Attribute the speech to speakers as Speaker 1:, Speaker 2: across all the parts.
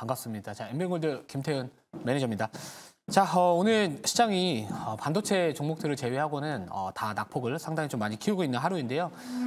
Speaker 1: 반갑습니다. 자, 엠뱅골드 김태현 매니저입니다. 자, 어, 오늘 시장이 어, 반도체 종목들을 제외하고는 어, 다 낙폭을 상당히 좀 많이 키우고 있는 하루인데요.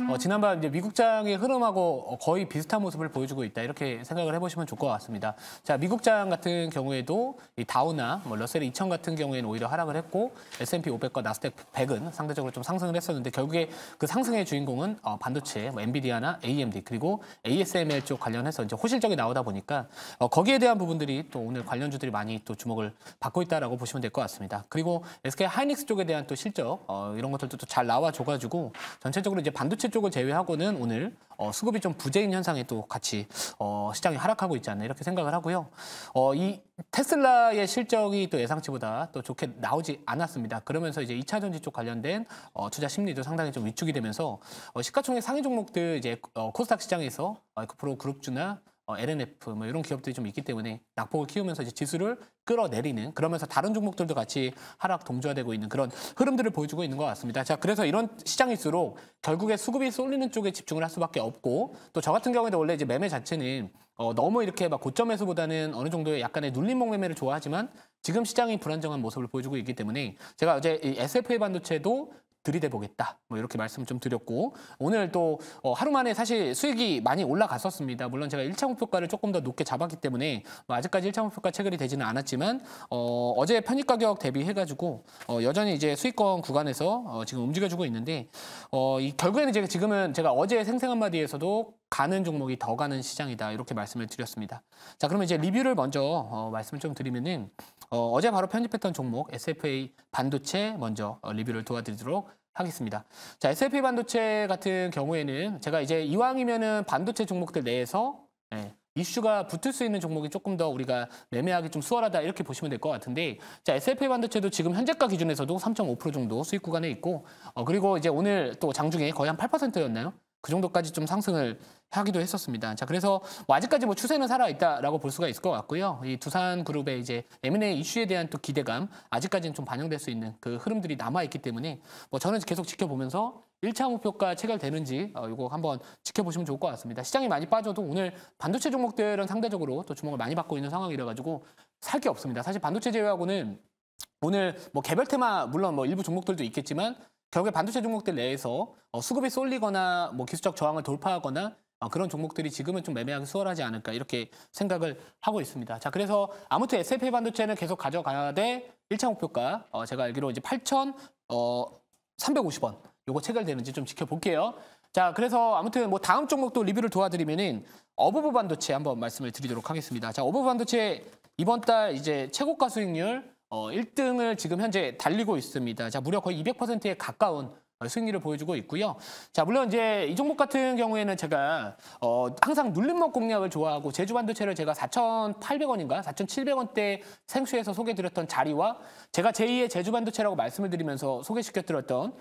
Speaker 1: 어, 음. 지난번 이제 미국장의 흐름하고 어, 거의 비슷한 모습을 보여주고 있다 이렇게 생각을 해보시면 좋을 것 같습니다. 자, 미국장 같은 경우에도 다우나 뭐 러셀 2000 같은 경우에는 오히려 하락을 했고 S&P 500과 나스닥 100은 상대적으로 좀 상승을 했었는데 결국에 그 상승의 주인공은 반도체, 뭐 엔비디아나 AMD 그리고 ASML 쪽 관련해서 이제 호실적이 나오다 보니까 거기에 대한 부분들이 또 오늘 관련주들이 많이 또 주목을 받고 있다. 있다라고 보시면 될 것 같습니다. 그리고 SK 하이닉스 쪽에 대한 또 실적 어, 이런 것들도 또잘 나와줘가지고 전체적으로 이제 반도체 쪽을 제외하고는 오늘 어, 수급이 좀 부재인 현상에 또 같이 어, 시장이 하락하고 있지 않나 이렇게 생각을 하고요. 어, 이 테슬라의 실적이 또 예상치보다 또 좋게 나오지 않았습니다. 그러면서 이제 2차 전지 쪽 관련된 어, 투자 심리도 상당히 좀 위축이 되면서 어, 시가총액 상위 종목들 이제 어, 코스닥 시장에서 마이크프로 어, 그 그룹주나 어, LNF 뭐 이런 기업들이 좀 있기 때문에 낙폭을 키우면서 이제 지수를 끌어내리는 그러면서 다른 종목들도 같이 하락 동조화되고 있는 그런 흐름들을 보여주고 있는 것 같습니다. 자 그래서 이런 시장일수록 결국에 수급이 쏠리는 쪽에 집중을 할 수밖에 없고 또 저 같은 경우에도 원래 이제 매매 자체는 어, 너무 이렇게 막 고점에서보다는 어느 정도의 약간의 눌림목 매매를 좋아하지만 지금 시장이 불안정한 모습을 보여주고 있기 때문에 제가 어제 이 SFA 반도체도 들이대보겠다. 뭐 이렇게 말씀 좀 드렸고 오늘 또 어, 하루 만에 사실 수익이 많이 올라갔었습니다. 물론 제가 1차 목표가를 조금 더 높게 잡았기 때문에 뭐 아직까지 1차 목표가 체결이 되지는 않았지만 어, 어제 편입 가격 대비해가지고 어, 여전히 이제 수익권 구간에서 어, 지금 움직여주고 있는데 어, 이 결국에는 제가 지금은 제가 어제 생생 한마디에서도 가는 종목이 더 가는 시장이다 이렇게 말씀을 드렸습니다. 자 그러면 이제 리뷰를 먼저 어, 말씀을 좀 드리면은 어, 제 바로 편집했던 종목 SFA 반도체 먼저 어, 리뷰를 도와드리도록 하겠습니다. 자, SFA 반도체 같은 경우에는 제가 이제 이왕이면은 반도체 종목들 내에서 네, 이슈가 붙을 수 있는 종목이 조금 더 우리가 매매하기 좀 수월하다 이렇게 보시면 될 것 같은데 자 SFA 반도체도 지금 현재가 기준에서도 3.5% 정도 수익 구간에 있고 어, 그리고 이제 오늘 또 장중에 거의 한 8%였나요? 그 정도까지 좀 상승을 하기도 했었습니다. 자, 그래서 뭐 아직까지 뭐 추세는 살아있다라고 볼 수가 있을 것 같고요. 이 두산 그룹의 이제 M&A 이슈에 대한 또 기대감, 아직까지는 좀 반영될 수 있는 그 흐름들이 남아있기 때문에 뭐 저는 계속 지켜보면서 1차 목표가 체결되는지 어, 이거 한번 지켜보시면 좋을 것 같습니다. 시장이 많이 빠져도 오늘 반도체 종목들은 상대적으로 또 주목을 많이 받고 있는 상황이라 가지고 살 게 없습니다. 사실 반도체 제외하고는 오늘 뭐 개별 테마 물론 뭐 일부 종목들도 있겠지만 결국에 반도체 종목들 내에서 어, 수급이 쏠리거나 뭐 기술적 저항을 돌파하거나 어, 그런 종목들이 지금은 좀매매하게 수월하지 않을까 이렇게 생각을 하고 있습니다. 자 그래서 아무튼 S&P 반도체는 계속 가져가야 돼 1차 목표가 어, 제가 알기로 이제 8 350원 어, 요거 체결되는지 좀 지켜볼게요. 자 그래서 아무튼 뭐 다음 종목도 리뷰를 도와드리면은 어부브 반도체 한번 말씀을 드리도록 하겠습니다. 자어부브 반도체 이번 달 이제 최고가 수익률 어, 1등을 지금 현재 달리고 있습니다. 자, 무려 거의 200%에 가까운 어, 승리를 보여주고 있고요. 자, 물론 이제 이 종목 같은 경우에는 제가 어, 항상 눌림목 공략을 좋아하고 제주 반도체를 제가 4,800원인가 4,700원대 생수에서 소개드렸던 자리와 제가 제2의 제주 반도체라고 말씀을 드리면서 소개시켜드렸던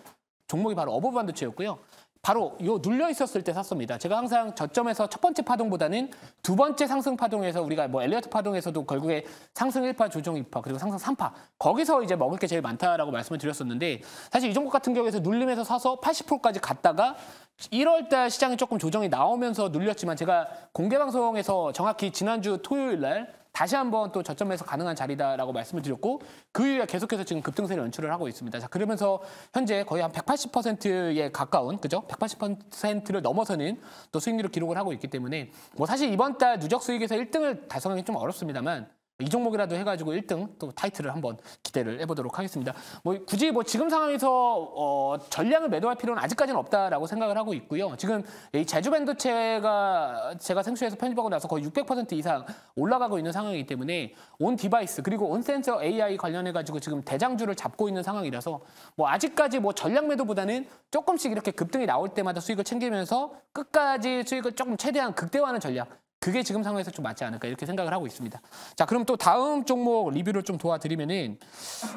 Speaker 1: 종목이 바로 어버 반도체였고요. 바로 요 눌려 있었을 때 샀습니다. 제가 항상 저점에서 첫 번째 파동보다는 두 번째 상승 파동에서 우리가 뭐 엘리어트 파동에서도 결국에 상승 1파, 조정 2파, 그리고 상승 3파 거기서 이제 먹을 게 제일 많다라고 말씀을 드렸었는데 사실 이 종목 같은 경우에서 눌림에서 사서 80%까지 갔다가 1월달 시장이 조금 조정이 나오면서 눌렸지만 제가 공개 방송에서 정확히 지난주 토요일 날 다시 한번 또 저점에서 가능한 자리다라고 말씀을 드렸고 그 이후에 계속해서 지금 급등세를 연출을 하고 있습니다. 자 그러면서 현재 거의 한 180%에 가까운 그죠? 180%를 넘어서는 또 수익률을 기록을 하고 있기 때문에 뭐 사실 이번 달 누적 수익에서 1등을 달성하기 좀 어렵습니다만 이 종목이라도 해가지고 1등 또 타이틀을 한번 기대를 해보도록 하겠습니다. 뭐 굳이 뭐 지금 상황에서 어, 전량을 매도할 필요는 아직까지는 없다라고 생각을 하고 있고요. 지금 이 제주밴드체가 제가 생수에서 편집하고 나서 거의 600% 이상 올라가고 있는 상황이기 때문에 온 디바이스 그리고 온 센서 AI 관련해가지고 지금 대장주를 잡고 있는 상황이라서 뭐 아직까지 뭐 전량 매도보다는 조금씩 이렇게 급등이 나올 때마다 수익을 챙기면서 끝까지 수익을 조금 최대한 극대화하는 전략 그게 지금 상황에서 좀 맞지 않을까 이렇게 생각을 하고 있습니다. 자, 그럼 또 다음 종목 리뷰를 좀 도와드리면은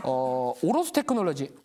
Speaker 1: 어, 오로스 테크놀로지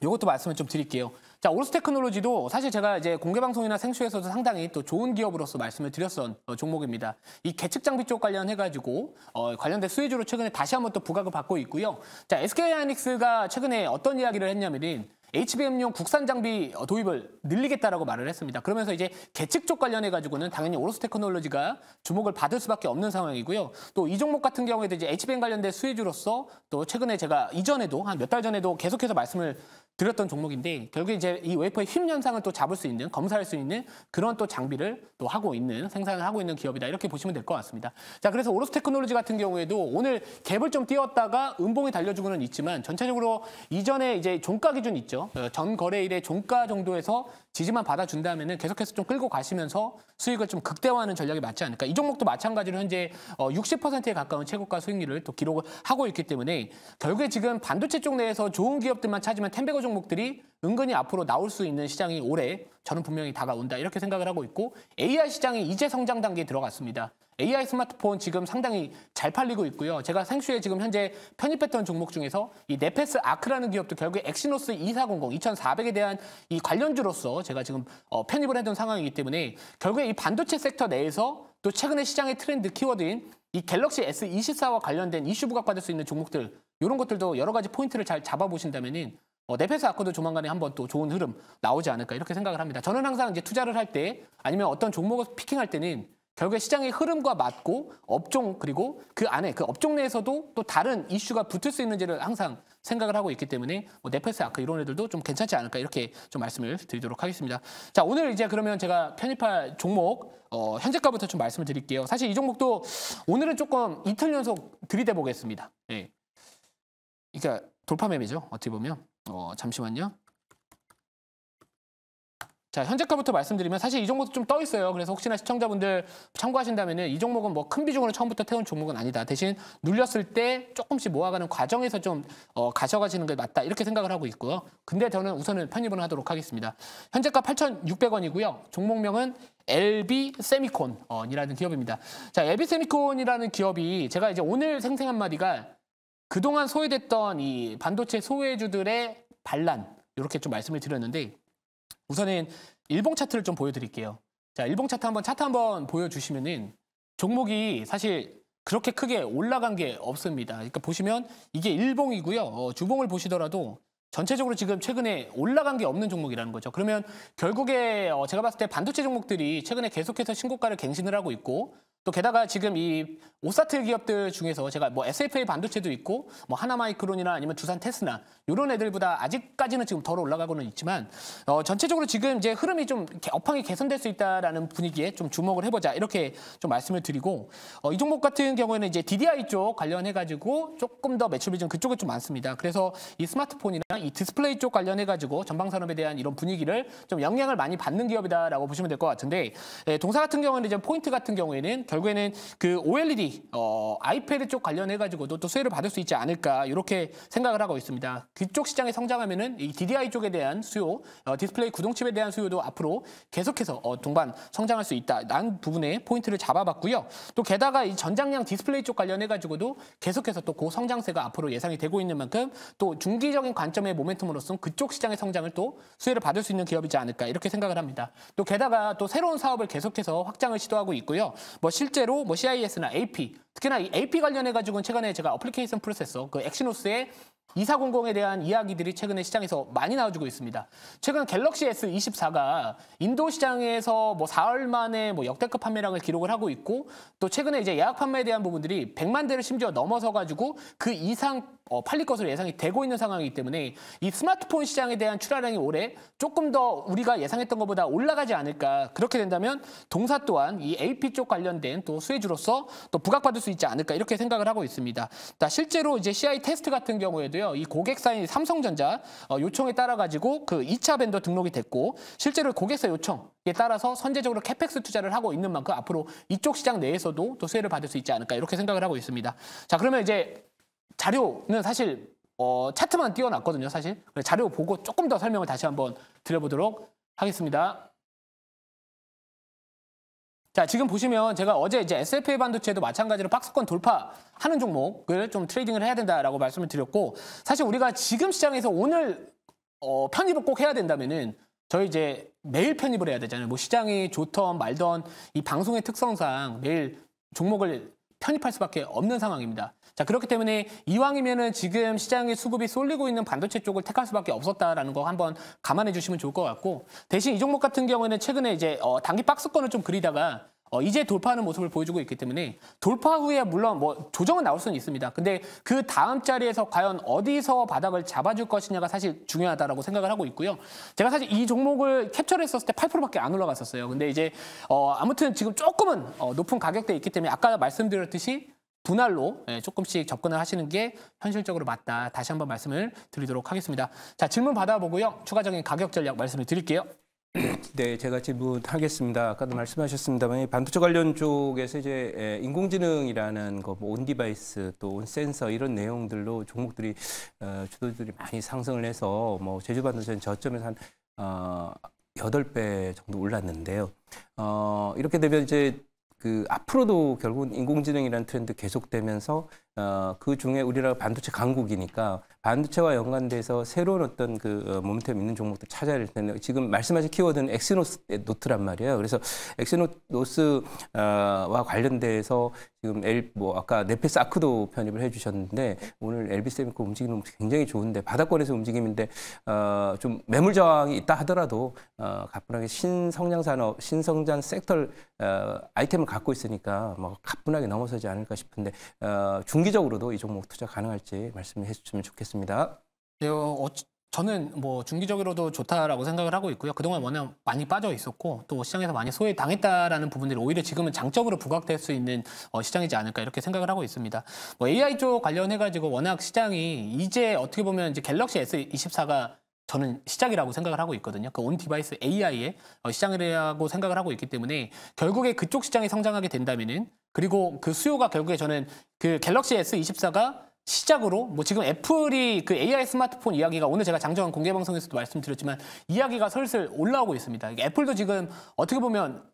Speaker 1: 이것도 말씀을 좀 드릴게요. 자, 오로스 테크놀로지도 사실 제가 이제 공개 방송이나 생수에서도 상당히 또 좋은 기업으로서 말씀을 드렸던 어, 종목입니다. 이 계측 장비 쪽 관련해 가지고 어, 관련된 수혜주로 최근에 다시 한번 또 부각을 받고 있고요. 자, SK 하이닉스가 최근에 어떤 이야기를 했냐면은 HBM용 국산 장비 어, 도입을 늘리겠다라고 말을 했습니다. 그러면서 이제 계측 쪽 관련해 가지고는 당연히 오로스 테크놀로지가 주목을 받을 수밖에 없는 상황이고요. 또 이 종목 같은 경우에도 이제 HBM 관련된 수혜주로서 또 최근에 제가 이전에도 한 몇 달 전에도 계속해서 말씀을 드렸던 종목인데 결국 이제 이 웨이퍼의 힘 현상을 또 잡을 수 있는 검사할 수 있는 그런 또 장비를 또 하고 있는 생산을 하고 있는 기업이다 이렇게 보시면 될 것 같습니다. 자 그래서 오로스 테크놀로지 같은 경우에도 오늘 갭을 좀 띄웠다가 음봉이 달려주고는 있지만 전체적으로 이전에 이제 종가 기준 있죠 어, 전 거래일의 종가 정도에서 지지만 받아준다면은 계속해서 좀 끌고 가시면서 수익을 좀 극대화하는 전략이 맞지 않을까 이 종목도 마찬가지로 현재 60%에 어, 가까운 최고가 수익률을 또 기록을 하고 있기 때문에 결국에 지금 반도체 쪽 내에서 좋은 기업들만 찾으면 텐베거 종목들이 은근히 앞으로 나올 수 있는 시장이 올해 저는 분명히 다가온다 이렇게 생각을 하고 있고 AI 시장이 이제 성장 단계에 들어갔습니다. AI 스마트폰 지금 상당히 잘 팔리고 있고요. 제가 생수에 지금 현재 편입했던 종목 중에서 이 네페스 아크라는 기업도 결국에 엑시노스 2400, 2400에 대한 이 관련주로서 제가 지금 어, 편입을 해둔 상황이기 때문에 결국에 이 반도체 섹터 내에서 또 최근에 시장의 트렌드 키워드인 이 갤럭시 S24와 관련된 이슈 부각받을 수 있는 종목들 이런 것들도 여러 가지 포인트를 잘 잡아보신다면은 어, 네페스 아크도 조만간에 한번 또 좋은 흐름 나오지 않을까 이렇게 생각을 합니다. 저는 항상 이제 투자를 할 때 아니면 어떤 종목을 피킹할 때는 결국에 시장의 흐름과 맞고 업종 그리고 그 안에 그 업종 내에서도 또 다른 이슈가 붙을 수 있는지를 항상 생각을 하고 있기 때문에 뭐 네페스 아크 이런 애들도 좀 괜찮지 않을까 이렇게 좀 말씀을 드리도록 하겠습니다. 자 오늘 이제 그러면 제가 편입할 종목 어, 현재가부터 좀 말씀을 드릴게요. 사실 이 종목도 오늘은 조금 이틀 연속 들이대 보겠습니다. 예. 그러니까 돌파 매매죠 어떻게 보면 어, 잠시만요. 자, 현재가부터 말씀드리면 사실 이 종목도 좀 떠 있어요. 그래서 혹시나 시청자분들 참고하신다면 이 종목은 뭐 큰 비중으로 처음부터 태운 종목은 아니다. 대신 눌렸을 때 조금씩 모아가는 과정에서 좀 어, 가셔가시는 게 맞다. 이렇게 생각을 하고 있고요. 근데 저는 우선은 편입은 하도록 하겠습니다. 현재가 8,600원이고요. 종목명은 LB 세미콘이라는 어, 기업입니다. 자, LB 세미콘이라는 기업이 제가 이제 오늘 생생한 마디가 그동안 소외됐던 이 반도체 소외주들의 반란 이렇게 좀 말씀을 드렸는데 우선은 일봉 차트를 좀 보여드릴게요. 자, 일봉 차트 한번 차트 한번 보여주시면은 종목이 사실 그렇게 크게 올라간 게 없습니다. 그러니까 보시면 이게 일봉이고요. 어, 주봉을 보시더라도 전체적으로 지금 최근에 올라간 게 없는 종목이라는 거죠. 그러면 결국에 어, 제가 봤을 때 반도체 종목들이 최근에 계속해서 신고가를 갱신을 하고 있고 또 게다가 지금 이 오사트 기업들 중에서 제가 뭐 SFA 반도체도 있고 뭐 하나마이크론이나 아니면 두산 테스나 이런 애들보다 아직까지는 지금 덜 올라가고는 있지만 어 전체적으로 지금 이제 흐름이 좀 업황이 개선될 수 있다라는 분위기에 좀 주목을 해보자 이렇게 좀 말씀을 드리고 어이 종목 같은 경우에는 이제 DDI 쪽 관련해가지고 조금 더 매출 비중 그쪽에 좀 많습니다. 그래서 이 스마트폰이나 이 디스플레이 쪽 관련해가지고 전방 산업에 대한 이런 분위기를 좀 영향을 많이 받는 기업이다라고 보시면 될 것 같은데 예 동사 같은 경우에는 이제 포인트 같은 경우에는 결국에는 그 OLED 어, 아이패드 쪽 관련해 가지고도 또 수혜를 받을 수 있지 않을까 이렇게 생각을 하고 있습니다. 그쪽 시장이 성장하면은 이 DDI 쪽에 대한 수요, 어, 디스플레이 구동칩에 대한 수요도 앞으로 계속해서 어, 동반 성장할 수있다는 부분에 포인트를 잡아봤고요. 또 게다가 이 전장량 디스플레이 쪽 관련해 가지고도 계속해서 또 고성장세가 그 앞으로 예상이 되고 있는 만큼 또 중기적인 관점의 모멘텀으로서 그쪽 시장의 성장을 또 수혜를 받을 수 있는 기업이지 않을까 이렇게 생각을 합니다. 또 게다가 또 새로운 사업을 계속해서 확장을 시도하고 있고요. 뭐 실제로 뭐 CIS나 AP 특히나 이 AP 관련해 가지고는 최근에 제가 어플리케이션 프로세서 그 엑시노스의 2400에 대한 이야기들이 최근에 시장에서 많이 나와주고 있습니다. 최근 갤럭시 S24가 인도 시장에서 뭐 4월 만에 뭐 역대급 판매량을 기록을 하고 있고 또 최근에 이제 예약 판매에 대한 부분들이 100만 대를 심지어 넘어서 가지고 그 이상 어, 팔릴 것으로 예상이 되고 있는 상황이기 때문에 이 스마트폰 시장에 대한 출하량이 올해 조금 더 우리가 예상했던 것보다 올라가지 않을까 그렇게 된다면 동사 또한 이 AP 쪽 관련된 또 수혜주로서 또 부각받을 수 있지 않을까 이렇게 생각을 하고 있습니다. 실제로 이제 CI 테스트 같은 경우에도 있는데요. 이 고객사인 삼성전자 어, 요청에 따라 가지고 그 2차 밴더 등록이 됐고 실제로 고객사 요청에 따라서 선제적으로 캐펙스 투자를 하고 있는 만큼 앞으로 이쪽 시장 내에서도 또 수혜를 받을 수 있지 않을까 이렇게 생각을 하고 있습니다. 자 그러면 이제 자료는 사실 어, 차트만 띄워놨거든요 사실 자료 보고 조금 더 설명을 다시 한번 드려보도록 하겠습니다. 자, 지금 보시면 제가 어제 이제 SFA 반도체도 마찬가지로 박스권 돌파하는 종목을 좀 트레이딩을 해야 된다라고 말씀을 드렸고 사실 우리가 지금 시장에서 오늘 어, 편입을 꼭 해야 된다면은 저희 이제 매일 편입을 해야 되잖아요. 뭐 시장이 좋던 말던 이 방송의 특성상 매일 종목을 편입할 수밖에 없는 상황입니다. 자 그렇기 때문에 이왕이면은 지금 시장의 수급이 쏠리고 있는 반도체 쪽을 택할 수밖에 없었다라는 거 한번 감안해 주시면 좋을 것 같고 대신 이 종목 같은 경우에는 최근에 이제 어, 단기 박스권을 좀 그리다가 어, 이제 돌파하는 모습을 보여주고 있기 때문에 돌파 후에 물론 뭐 조정은 나올 수는 있습니다. 근데 그 다음 자리에서 과연 어디서 바닥을 잡아줄 것이냐가 사실 중요하다라고 생각을 하고 있고요. 제가 사실 이 종목을 캡처를 했었을 때 8%밖에 안 올라갔었어요. 근데 이제 어, 아무튼 지금 조금은 어, 높은 가격대에 있기 때문에 아까 말씀드렸듯이 분할로 예, 조금씩 접근을 하시는 게 현실적으로 맞다. 다시 한번 말씀을 드리도록 하겠습니다. 자, 질문 받아보고요. 추가적인 가격 전략 말씀을 드릴게요. 네, 제가 질문하겠습니다. 아까도 말씀하셨습니다만 반도체 관련 쪽에서 이제 예, 인공지능이라는 거, 뭐 온디바이스 또 온센서 이런 내용들로 종목들이 어, 주도들이 많이 상승을 해서 뭐 제주 반도체는 저점에서 한 어, 8배 정도 올랐는데요. 어, 이렇게 되면 이제 그 앞으로도 결국은 인공지능이라는 트렌드 계속되면서 어, 그 중에 우리나라 반도체 강국이니까 반도체와 연관돼서 새로운 어떤 그 어, 모멘텀 있는 종목들 찾아야 될 텐데 지금 말씀하신 키워드는 엑시노스 노트란 말이에요. 그래서 엑시노스와 관련돼서 지금 엘, 뭐 아까 네페스 아크도 편입을 해주셨는데 오늘 엘비세미코 움직이는 굉장히 좋은데 바닥권에서 움직임인데 어, 좀 매물 저항이 있다 하더라도 어, 가뿐하게 신성장 산업, 신성장 섹터 어, 아이템을 갖고 있으니까 뭐 가뿐하게 넘어서지 않을까 싶은데 어, 중기적으로도 이 종목 투자 가능할지 말씀해 주시면 좋겠습니다. 같습니다. 네, 어, 어, 저는 뭐 중기적으로도 좋다라고 생각을 하고 있고요. 그동안 워낙 많이 빠져 있었고 또 시장에서 많이 소외당했다라는 부분들이 오히려 지금은 장점으로 부각될 수 있는 어, 시장이지 않을까 이렇게 생각을 하고 있습니다. 뭐 AI 쪽 관련해가지고 워낙 시장이 이제 어떻게 보면 이제 갤럭시 S24가 저는 시작이라고 생각을 하고 있거든요. 그 온 디바이스 AI의 어, 시장이라고 생각을 하고 있기 때문에 결국에 그쪽 시장이 성장하게 된다면은 그리고 그 수요가 결국에 저는 그 갤럭시 S24가 시작으로 뭐 지금 애플이 그 AI 스마트폰 이야기가 오늘 제가 장정한 공개 방송에서도 말씀드렸지만 이야기가 슬슬 올라오고 있습니다. 애플도 지금 어떻게 보면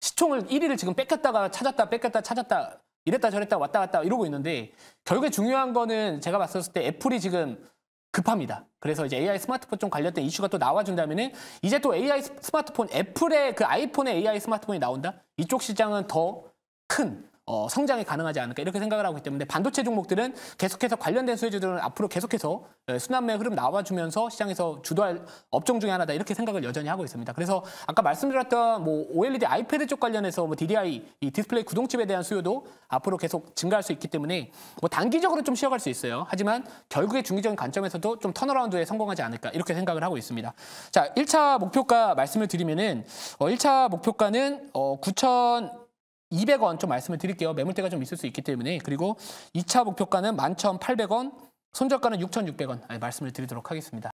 Speaker 1: 시총을 1위를 지금 뺏겼다가 찾았다 뺏겼다 찾았다 이랬다 저랬다 왔다 갔다 이러고 있는데 결국에 중요한 거는 제가 봤었을 때 애플이 지금 급합니다. 그래서 이제 AI 스마트폰 좀 관련된 이슈가 또 나와준다면은 이제 또 AI 스마트폰 애플의 그 아이폰의 AI 스마트폰이 나온다. 이쪽 시장은 더큰 어, 성장이 가능하지 않을까 이렇게 생각을 하고 있기 때문에 반도체 종목들은 계속해서 관련된 수혜주들은 앞으로 계속해서 예, 순환매 흐름 나와주면서 시장에서 주도할 업종 중에 하나다 이렇게 생각을 여전히 하고 있습니다. 그래서 아까 말씀드렸던 뭐 OLED 아이패드 쪽 관련해서 뭐 DDI 이 디스플레이 구동칩에 대한 수요도 앞으로 계속 증가할 수 있기 때문에 뭐 단기적으로 좀 쉬어갈 수 있어요. 하지만 결국에 중기적인 관점에서도 좀 턴어라운드에 성공하지 않을까 이렇게 생각을 하고 있습니다. 자, 1차 목표가 말씀을 드리면은 어, 1차 목표가는 어, 9천 200원 좀 말씀을 드릴게요. 매물대가 좀 있을 수 있기 때문에. 그리고 2차 목표가는 11,800원, 손절가는 6,600원 말씀을 드리도록 하겠습니다.